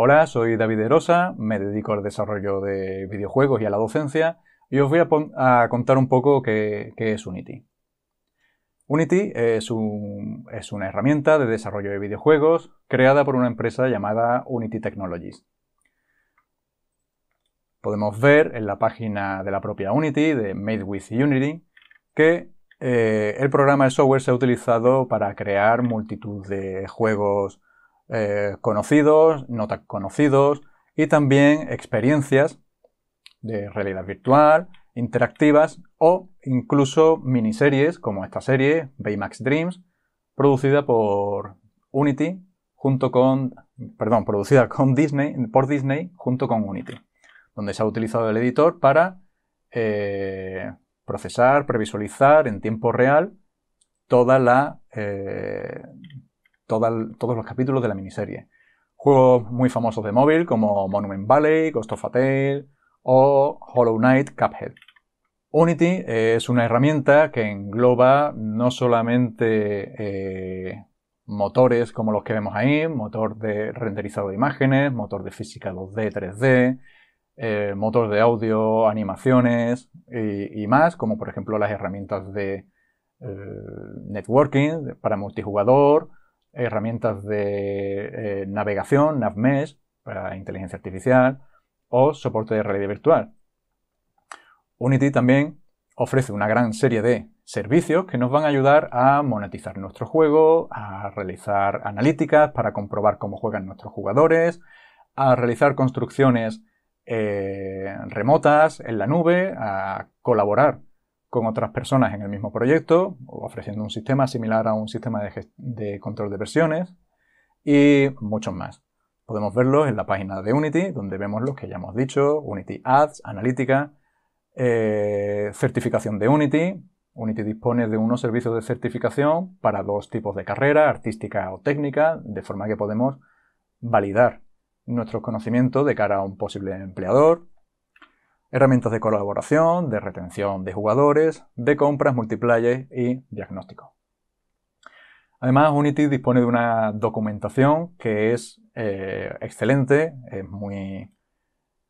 Hola, soy David Erosa, me dedico al desarrollo de videojuegos y a la docencia y os voy a, contar un poco qué, es Unity. Unity es, una herramienta de desarrollo de videojuegos creada por una empresa llamada Unity Technologies. Podemos ver en la página de la propia Unity, de Made with Unity, que eh, el programa, de software, se ha utilizado para crear multitud de juegos eh, conocidos, no conocidos, y también experiencias de realidad virtual, interactivas o incluso miniseries como esta serie, Baymax Dreams, producida por Unity junto con, perdón, producida con Disney, por Disney junto con Unity, donde se ha utilizado el editor para eh, procesar, previsualizar en tiempo real toda la, eh, todos los capítulos de la miniserie. Juegos muy famosos de móvil como Monument Valley, Ghost of a Tale o Hollow Knight Cuphead. Unity es una herramienta que engloba no solamente eh, motores como los que vemos ahí, motor de renderizado de imágenes, motor de física 2D, 3D, eh, motor de audio, animaciones y, más, como por ejemplo las herramientas de eh, networking para multijugador, herramientas de eh, navegación, NavMesh, para inteligencia artificial, o soporte de realidad virtual. Unity también ofrece una gran serie de servicios que nos van a ayudar a monetizar nuestro juego, a realizar analíticas para comprobar cómo juegan nuestros jugadores, a realizar construcciones eh, remotas en la nube, a colaborar con otras personas en el mismo proyecto, o ofreciendo un sistema similar a un sistema de, control de versiones y muchos más. Podemos verlos en la página de Unity, donde vemos los que ya hemos dicho, Unity Ads, Analítica, eh, certificación de Unity. Unity dispone de unos servicios de certificación para dos tipos de carrera, artística o técnica, de forma que podemos validar nuestros conocimientos de cara a un posible empleador, herramientas de colaboración, de retención de jugadores, de compras, multiplayer y diagnóstico. Además, Unity dispone de una documentación que es eh, excelente, es muy...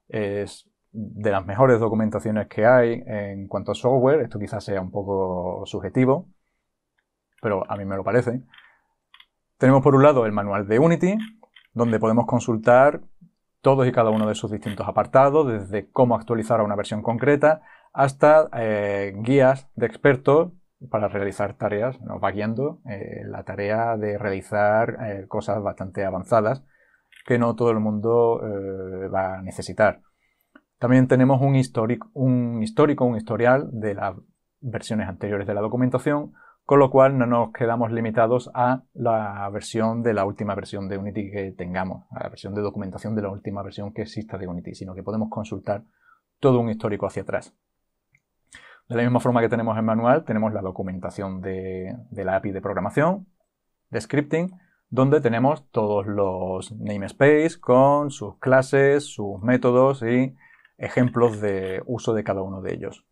es de las mejores documentaciones que hay en cuanto a software, esto quizás sea un poco subjetivo, pero a mí me lo parece. Tenemos por un lado el manual de Unity, donde podemos consultar todos y cada uno de sus distintos apartados, desde cómo actualizar a una versión concreta hasta eh, guías de expertos para realizar tareas, nos va guiando eh, la tarea de realizar eh, cosas bastante avanzadas que no todo el mundo va a necesitar. También tenemos un, histórico, un historial de las versiones anteriores de la documentación, con lo cual no nos quedamos limitados a la versión de la última versión de Unity que tengamos, a la versión de documentación de la última versión que exista de Unity, sino que podemos consultar todo un histórico hacia atrás. De la misma forma que tenemos el manual, tenemos la documentación de, la API de programación, de scripting, donde tenemos todos los namespace con sus clases, sus métodos y ejemplos de uso de cada uno de ellos.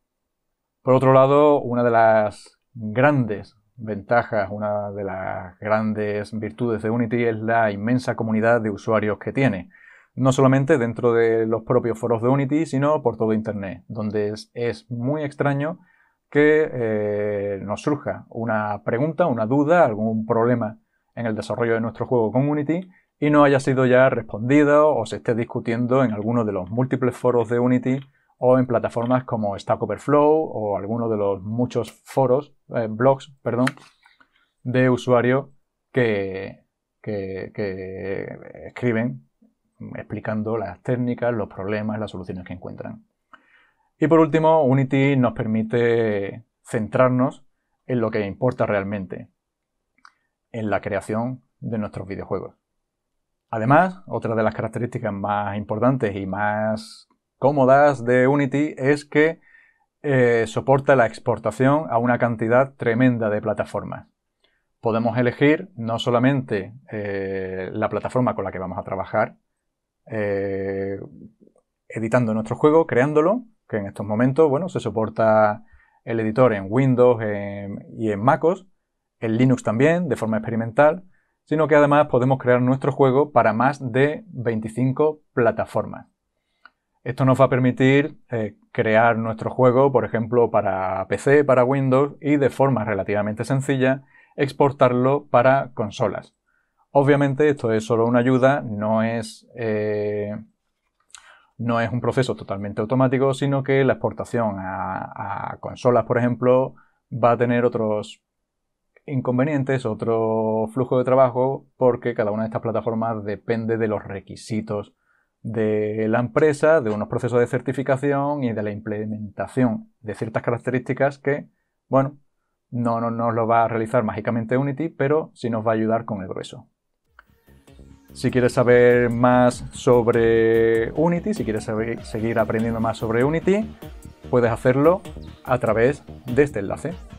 Por otro lado, una de las grandes ventajas, una de las grandes virtudes de Unity es la inmensa comunidad de usuarios que tiene. No solamente dentro de los propios foros de Unity, sino por todo Internet, donde es, muy extraño que eh, nos surja una pregunta, una duda, algún problema en el desarrollo de nuestro juego con Unity y no haya sido ya respondido o se esté discutiendo en alguno de los múltiples foros de Unity o en plataformas como Stack Overflow o alguno de los muchos foros, eh, blogs, perdón, de usuario que, que escriben explicando las técnicas, los problemas, las soluciones que encuentran. Y por último, Unity nos permite centrarnos en lo que importa realmente, en la creación de nuestros videojuegos. Además, otra de las características más importantes y más cómodas de Unity es que eh, soporta la exportación a una cantidad tremenda de plataformas. Podemos elegir no solamente eh, la plataforma con la que vamos a trabajar, eh, editando nuestro juego, creándolo, que en estos momentos bueno, se soporta el editor en Windows y en MacOS, en Linux también, de forma experimental, sino que además podemos crear nuestro juego para más de 25 plataformas. Esto nos va a permitir eh, crear nuestro juego, por ejemplo, para PC, para Windows y de forma relativamente sencilla exportarlo para consolas. Obviamente esto es solo una ayuda, no es, eh, no es un proceso totalmente automático, sino que la exportación a, a consolas, por ejemplo, va a tener otros inconvenientes, otro flujo de trabajo, porque cada una de estas plataformas depende de los requisitos de la empresa, de unos procesos de certificación y de la implementación de ciertas características que, bueno, no nos lo va a realizar mágicamente Unity, pero sí nos va a ayudar con el grueso. Si quieres saber más sobre Unity, si quieres seguir aprendiendo más sobre Unity, puedes hacerlo a través de este enlace.